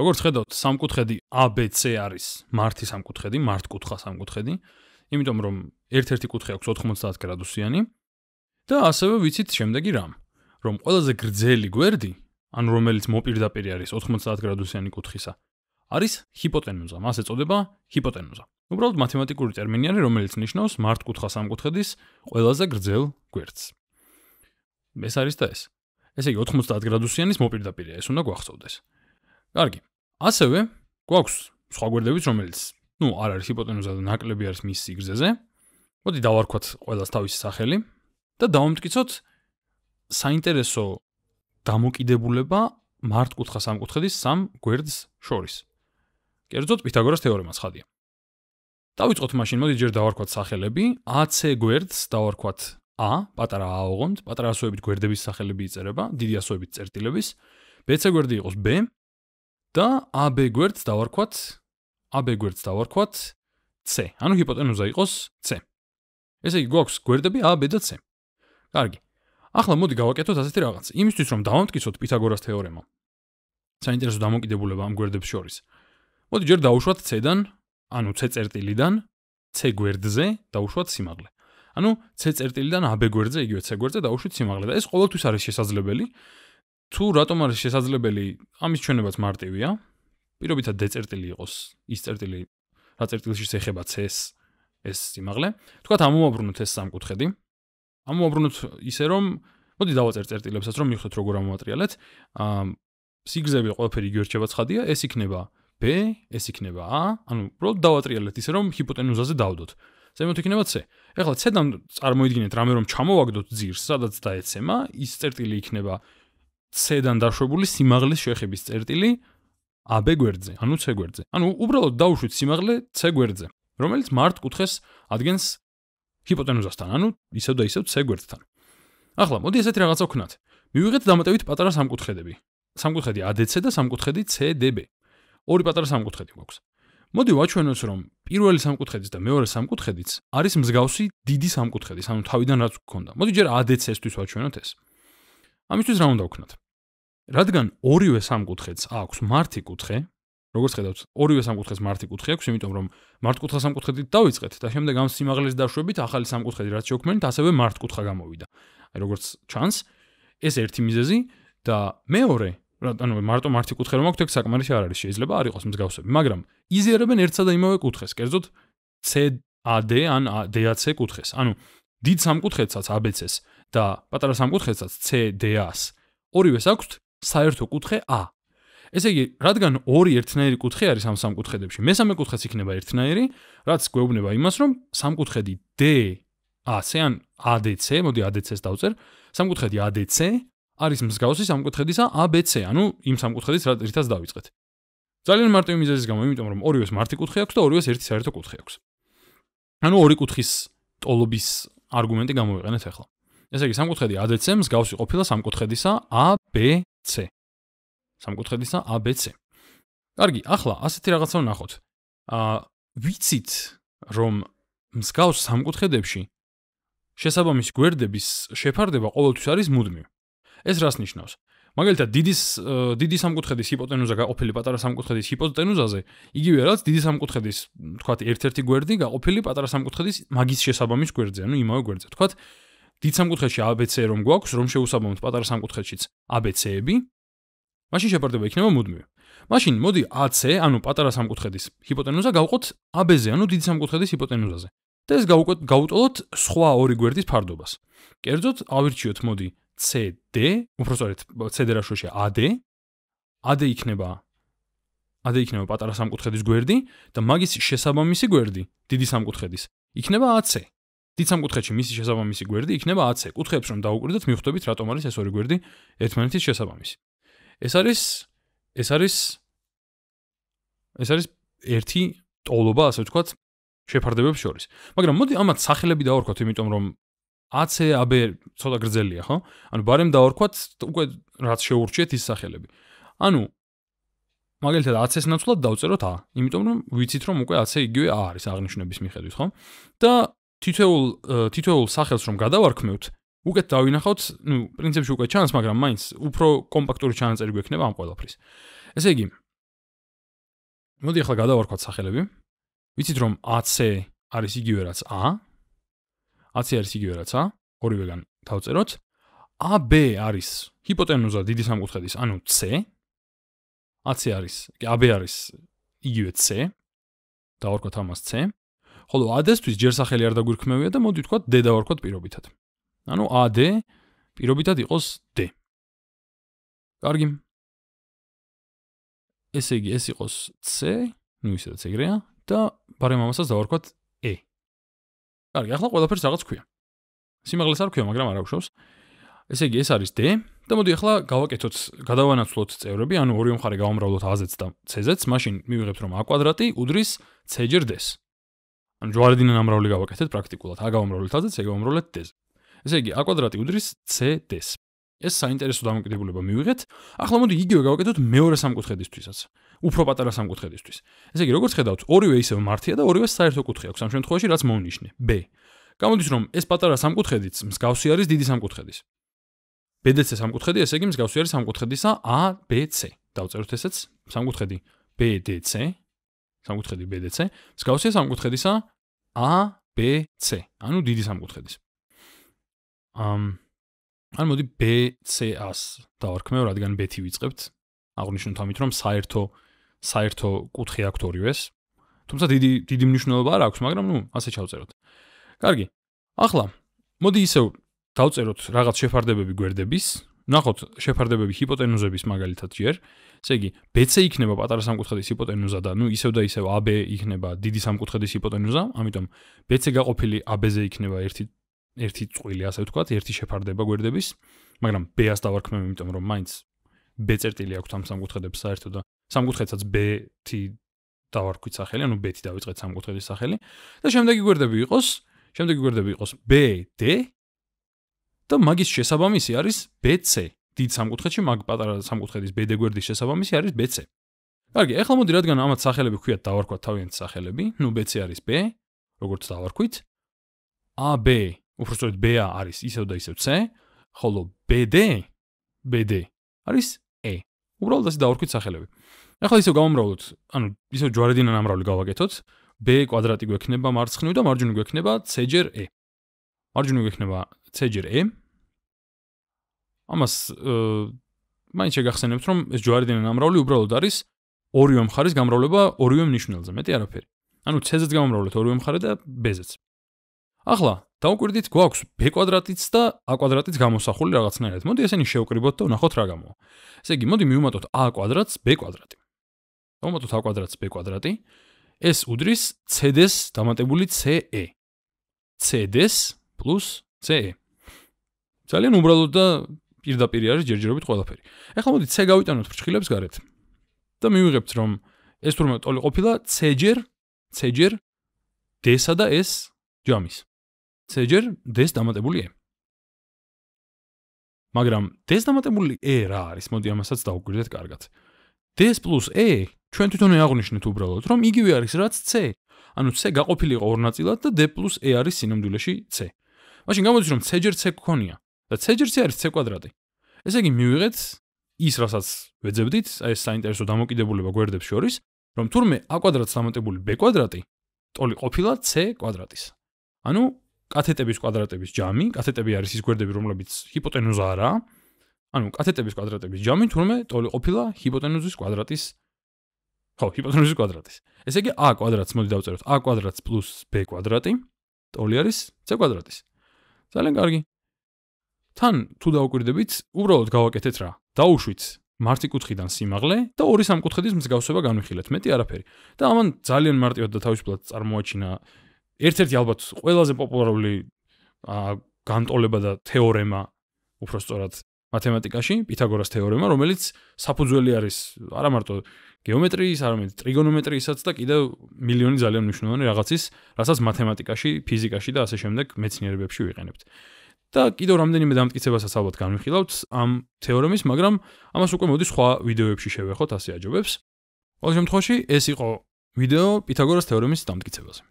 როგორც ხედავთ, სამკუთხედი ABC არის მართი სამკუთხედი, მართკუთხა სამკუთხედი, იმიტომ რომ ერთ-ერთი კუთხე აქვს 90 გრადუსიანი და ასევე ვიცით შემდეგი რამ, რომ ყველაზე გრძელი გვერდი, ანუ რომელიც მოპირდაპირე არის 90 გრადუსიანი კუთხისა, არის ჰიპოტენუზა, მას ეწოდება ჰიპოტენუზა. უბრალოდ მათემატიკური ტერმინი არის, რომელიც ნიშნავს მართკუთხა სამკუთხედის ყველაზე გრძელ გვერდს. ეს არის და ეს. ესე იგი 90 გრადუსიანის მოპირდაპირეა, ეს უნდა გვახსოვდეს. კარგი. ასევე გვაქვს სხვა გვერდებიც, რომელიც, ну, არ არის ჰიპოტენუზა და ნაკლები არის მის სიგრძეზე. მოდი დავარქვათ ყველას თავისი სახელი და დავამტკიცოთ საინტერესო დამოკიდებულება მართკუთხა სამკუთხედის სამ გვერდს შორის. კერძოდ, პითაგორას თეორემას ხადია. დავიწყოთ მაშინ, მოდი ჯერ დავარქვათ სახელები. AC გვერდს დავარქვათ A, პატარა A აღონდ, პატარა ასოებით გვერდების სახელები იწერება, დიდი ასოებით წერტილების. BC გვერდი იყოს B, და AB გვერდს დავარქვათ AB გვერდს დავარქვათ C. ანუ ჰიპოტენუზა იყოს C. ესე იგი გვაქვს გვერდები AB და C. კარგი. ახლა მოდი გავაკეთოთ ასეთი რაღაც. იმისთვის რომ დავამტკიცოთ პითაგორას თეორემა. საინტერესო დამოკიდებულება ამ გვერდებს შორის. მოდი ჯერ დავუშვათ C-დან, ანუ C წერტილიდან C გვერდზე დავუშვათ სიმაღლე. ანუ C წერტილიდან AB გვერდზე, იგივე C გვერდზე დავუშვით სიმაღლე და ეს ყოველთვის არის შესაძლებელი. თუ რატომ არის შესაძლებელი ამის ჩვენებაც მარტივია პირობითად დეცერტილი იყოს ის წერტილი რა წერტილში შეხება ცეს ეს სიმაღლე თქვათ ამოვაბრუნოთ ეს სამკუთხედი ამოვაბრუნოთ ისე რომ მოდი დავაწერ წერტილებსაც რომ მივხვდეთ როგორ ამოვატრიალეთ ა სიგზები ყველაფერი გიორჩება ცხადია ეს იქნება b ეს იქნება a ანუ უბრალოდ დავაწრიალეთ ისე რომ ჰიპოტენუზაზე დავდოთ ზემოთ იქნება c ეხლა c-დან წარმოიდგინეთ რამე რომ ჩამოვაგდოთ ძირს სადაც დაეცემა ის წერტილი იქნება C-დან დაშვებული სიმაღლის შეხების წერტილი AB გვერდზე, ანუ C გვერდზე. ანუ უბრალოდ დაუშვით სიმაღლე C გვერდზე, რომელიც მართკუთხეს ადგენს ჰიპოტენუზასთან, ანუ ისევ და ისევ C გვერდთან. ახლა მოდი ესეთი რაღაცა ვქნათ. მივიღეთ დამატებით პატარა სამკუთხედები. სამკუთხედი ADC და სამკუთხედი CDB. ორი პატარა სამკუთხედი გვაქვს. მოდი ვაჩვენოთ, რომ პირველი სამკუთხედის და მეორე სამკუთხედის არის მსგავსი დიდი სამკუთხედის, ანუ თავიდან რაც გქონდა. მოდი ჯერ ADC-ს თვითონ ვაჩვენოთ ეს. ამისთვის რა უნდა ვქნათ? რადგან ორივე სამკუთხედს აქვს მართი კუთხე, როგორც ხედავთ, ორივე სამკუთხედს მართი კუთხე აქვს, იმიტომ რომ მართკუთხა სამკუთხედით დავიწყეთ და შემდეგ ამ სიმაღლეს დაშვებით ახალი სამკუთხედი რაც შეგქმნით, ასევე მართკუთხა გამოვიდა. აი როგორც ჩანს, ეს ერთი მიზეზი და მეორე რატომ მარტო მარტი კუთხე რომ აქვს, თქვენ საკმარისი არ არის შეიძლება არ იყოს მსგავსები, მაგრამ იზიერებენ ერთსა და იმავე კუთხეს, კერძოდ CAD ან DAC კუთხეს. ანუ დიდ სამკუთხედსაც ABC-ს და პატარა სამკუთხედსაც CDA-ს. ორივეს აქვს საერთო კუთხე A. ესე იგი, რადგან ორი ერთნაირი კუთხე არის ამ სამ კუთხედებში, მესამე კუთხეც იქნება ერთნაირი, რაც გვეუბნება იმას, რომ სამკუთხედი D AC ან ADC, მოდი ADC-ს დავწერ, სამკუთხედი ADC არის მსგავსი სამკუთხედისა ABC, ანუ იმ სამკუთხედის რითაც დავიწყეთ. ძალიან მარტივი მიზეზის გამო, იმიტომ რომ ორივეს მარტი კუთხე აქვს და ორივეს ერთი საერთო კუთხე აქვს. ანუ ორი კუთხის ტოლობის არგუმენტი გამოვიყენეთ ახლა. ესე იგი, სამკუთხედი ADC-ს გავსი ყოფილი სამკუთხედისა AB C. სამკუთხედისა ABC. კარგი, ახლა ასეთი რაღაცა ვნახოთ. ა ვიცით რომ მსგავს სამკუთხედებში შესაბამისი გვერდების შეფარდება ყოველთვის არის მუდმივი. ეს რას ნიშნავს? მაგალითად, დიდის დიდი სამკუთხედის ჰიპოტენუზა გაყოფილი პატარა სამკუთხედის ჰიპოტენუზაზე, იგივე რაც დიდი სამკუთხედის, თქვათ, ერთ-ერთი გვერდი გაყოფილი პატარა სამკუთხედის მაგის შესაბამის გვერდზე, ანუ იმავე გვერდზე, თქვათ, დიდ სამკუთხედში ABC რომ გვაქვს, რომ შევუსაბამოთ პატარა სამკუთხედშიც ABC-ები, მაშინ შეფარდება იქნება მუდმივი. მაშინ მოდი AC, ანუ პატარა სამკუთხედის ჰიპოტენუზა გავყოთ AB-ზე, ანუ დიდი სამკუთხედის ჰიპოტენუზაზე. და ეს გავყოთ გავუტოლოთ სხვა ორი გვერდის ფარდობას. კერძოდ, ავირჩიოთ მოდი CD, უფრო სწორედ CD-ს რაშოშე AD. AD იქნება AD იქნება პატარა სამკუთხედის გვერდი და მაგის შესაბამისი გვერდი დიდი სამკუთხედის იქნება AC. დიცამ კუთხეში მისი შესაბამისი გვერდი იქნება 10-ე. კუთხეებს რომ დაუკვირდეთ, მიხვდებით რატომ არის ეს ორი გვერდი ერთმანეთის შესაბამისი. ეს არის ეს არის ეს არის ერთი ტოლობა, ასე ვთქვათ, შეფარდებებს შორის. მაგრამ მოდი ამათ სახელები დაარქვათ, იმიტომ რომ AC-ე AB-ე ცოტა გრძელია, ხო? ანუ ბარემ დაარქვათ უკვე რაც შეურჩიეთ ის სახელები. ანუ მაგალითად AC-ს ნაცვლად დავწეროთ A, იმიტომ რომ ვიცით რომ უკვე AC-ი იგივე A არის აღნიშნების მიხედვით, ხო? და თითოეულ თითოეულ სახელს რომ გადავარქმევთ, უკეთ დავინახოთ, ну, პრინციპში უკვე ჩანს, მაგრამ მაინც უფრო კომპაქტური ჩანაწერი გვექნება ამ ყველაფრის. ესე იგი, მოდი ახლა გადავარქვათ სახელები. ვიცით რომ AC არის იგივე რაც A. AC არის იგივე რაც A. ორივეგან თავწეროთ. AB არის ჰიპოტენუზა დიდი სამკუთხედის, ანუ C. AC არის, AB არის იგივე C. დავარქვათ ამას C. ხოლო ადესთვის ჯერ სახელი არ დაგვირქმევია და მოდი ვთქვა დედა ვარქვა პირობითად. ანუ AD პირობითად იყოს D. კარგი. ესე იგი, ეს იყოს C, ნუ ისე რაც ეგრეა და პარემამასაც დავარქვა E. კარგი, ახლა ყველაფერს რაღაც ხქვია. სიმაღლეს არ ხქვია, მაგრამ არ აღშავს. ესე იგი, ეს არის D და მოდი ახლა გავაკეთოთ, გადავანაცვლოთ წევრები, ანუ ორი მხარე გავამრავლოთ A-ზეც და C-ზეც, მაშინ მივიღებთ რომ A² უდრის C-ს. ანუ ჯვარედინა ნამრავლი გავაკეთეთ პრაქტიკულად. ა გამომრავლეთ ასეც, ე გამომრავლეთ დეს. ესე იგი, ა კვადრატი უდრის c დეს. ეს საინტერესო დამოკიდებულება მივიღეთ. ახლა მოდი იგივე გავაკეთოთ მეორე სამკუთხედისთვისაც. უფრო პატარა სამკუთხედისთვის. ესე იგი, როგორც ხედავთ, ორივე ისევ მართია და ორივე საერთო კუთხე აქვს ამ შემთხვევაში, რაც მოვნიშნე. b. გამოდის რომ ეს პატარა სამკუთხედიც მსგავსი არის დიდი სამკუთხედის. BDC სამკუთხედი, ესე იგი მსგავსი არის სამკუთხედისა ABC. დავწეროთ ესეც სამკუთხედი BDC სამკუთხედი BDC, მსგავსია სამკუთხედისა ABC, ანუ დიდი სამკუთხედის. ამ ან მოდი BCS დავარქმევ, რადგან B-თი ვიწყებთ. აღნიშნოთ ამით, რომ საერთო საერთო კუთხე აქვს ორივეს. თუმცა დიდი დიდი მნიშვნელობა არ აქვს, მაგრამ ნუ ასე ჩავწეროთ. კარგი. ახლა მოდი ისევ დავწეროთ რაღაც შეფარდებები გვერდების, ნახოთ შეფარდებები ჰიპოტენუზების მაგალითად ჯერ. ესე იგი, BC იქნება პატარა სამკუთხედის ჰიპოტენუზა და ნუ ისევ და ისევ AB იქნება დიდი სამკუთხედის ჰიპოტენუზა, ამიტომ BC გაყოფილი AB-ზე იქნება ერთი ერთი წვილი, ასე ვთქვათ, ერთი შეფარდება გვერდების, მაგრამ B-ს დავარქმევ, იმიტომ რომ მაინც B წერტილი აქვს ამ სამკუთხედებს საერთოდ და სამკუთხედსაც B-T დავარქვით სახელი, ანუ B-T დავიწყეთ სამკუთხედის სახელი და შემდეგი გვერდები იყოს შემდეგი გვერდები იყოს BD და მაგის შესაბამისი არის BC. დიდ სამკუთხედში მაგ პატარა სამკუთხედის BD გვერდის შესაბამისი არის BC. კარგი, ახლა მოდი რადგან ამათ სახელები ხუათ დავარქვათ თავიანთ სახელები. ნუ BC არის B, როგორც დავარქვით. AB, უბრალოდ BA არის ისევ და ისევ C, ხოლო BD BD არის E. უბრალოდ ასე დავარქვით სახელები. ახლა ისევ გამომრავლოთ, ანუ ისევ ჯვარედინან ამრავლი გავაკეთოთ. B კვადრატი გვექნება მარცხნივ და მარჯვნივ გვექნება C ჯერ E. მარჯვნივ გვექნება CJE ამას მაინც შეგახსენებთ რომ ეს ჯვარედინა გამრავლი უბრალოდ არის ორივე მხარის გამრავლება ორივე მნიშვნელზე მეტი არაფერი ანუ C-ზეც გამრავლეთ ორივე მხარე და B-ზეც ახლა დაუკვირდით გვაქვს B კვადრატიც და A კვადრატიც გამოსახული რაღაცნაირად მოდი ესენი შევკრიბოთ და ვნახოთ რა გამოვა ესე იგი მოდი მივუმატოთ A კვადრატს B კვადრატი დავუმატოთ A კვადრატს B კვადრატი ეს უდრის CD-ს დამატებული CE CD-ს + CE ძალიან უბრალოდ და პირდაპირ არის ჯერჯერობით ყველაფერი. ეხლა მოდი C გავიტანოთ ფრჩხილებს გარეთ. და მივიღებთ რომ ეს თურმე ტოლი ყოფილა C ჯერ C ჯერ D-სა და S ჯამის. C ჯერ D-ს დამატებული E. მაგრამ D-ს დამატებული E რა არის? მოდი ამასაც დაუკვირდეთ კარგად. D-ს პლუს E ჩვენ თვითონ აღვნიშნეთ უბრალოდ რომ იგივე არის რაც C. ანუ C გაყოფილი იყო ორ ნაწილად და D+E არის სინამდვილეში C. მაშინ გამოდის რომ C ჯერ C გქონია და c ჯერ c არის c კვადრატი. ესე იგი მივიღეთ ის, რასაც ვეძებდით, აი ეს საინტერესო დამოკიდებულება გვერდებს შორის, რომ თურმე a კვადრატს დამატებული b კვადრატი ტოლი ყოფილა c კვადრატის. ანუ კათეტების კვადრატების ჯამი, კათეტები არის ის გვერდები, რომლებიც ჰიპოტენუზა არაა. ანუ კათეტების კვადრატების ჯამი თურმე ტოლი ყოფილა ჰიპოტენუზის კვადრატის. ხო, ჰიპოტენუზის კვადრატის. ესე იგი a კვადრატს მოდი დავწეროთ a კვადრატს + b კვადრატი ტოლი არის c კვადრატის. ძალიან კარგი. თან თუ დაუკვირდებით, უბრალოდ გავაკეთეთ რა. დაუშვით მარტი კუთხიდან სიმაღლე და ორი სამ კუთხედის მსგავსება განვიხილეთ, მეტი არაფერი. და ამან ძალიან მარტივად და თავისუფლად წარმოაჩინა ერთ-ერთი ალბათ ყველაზე პოპულარული განტოლება და თეორემა, უფრო სწორად, მათემატიკაში, პითაგორას თეორემა, რომელიც საფუძველი არის არა მარტო გეომეტრიის, არამედ ტრიგონომეტრიისაც და კიდევ მილიონი ძალიან მნიშვნელოვანი რაღაცის, რასაც მათემატიკაში, ფიზიკაში და ასე შემდეგ მეცნიერებებში ვიყენებთ. და კიდევ რამდენიმე დამტკიცებასაც ალბათ განვიხილავთ ამ თეორემის, მაგრამ ამას უკვე მოდი სხვა ვიდეოებში შევეხოთ, ასე აჯობებს. ყოველ შემთხვევაში, ეს იყო ვიდეო პითაგორას თეორემის დამტკიცებაზე.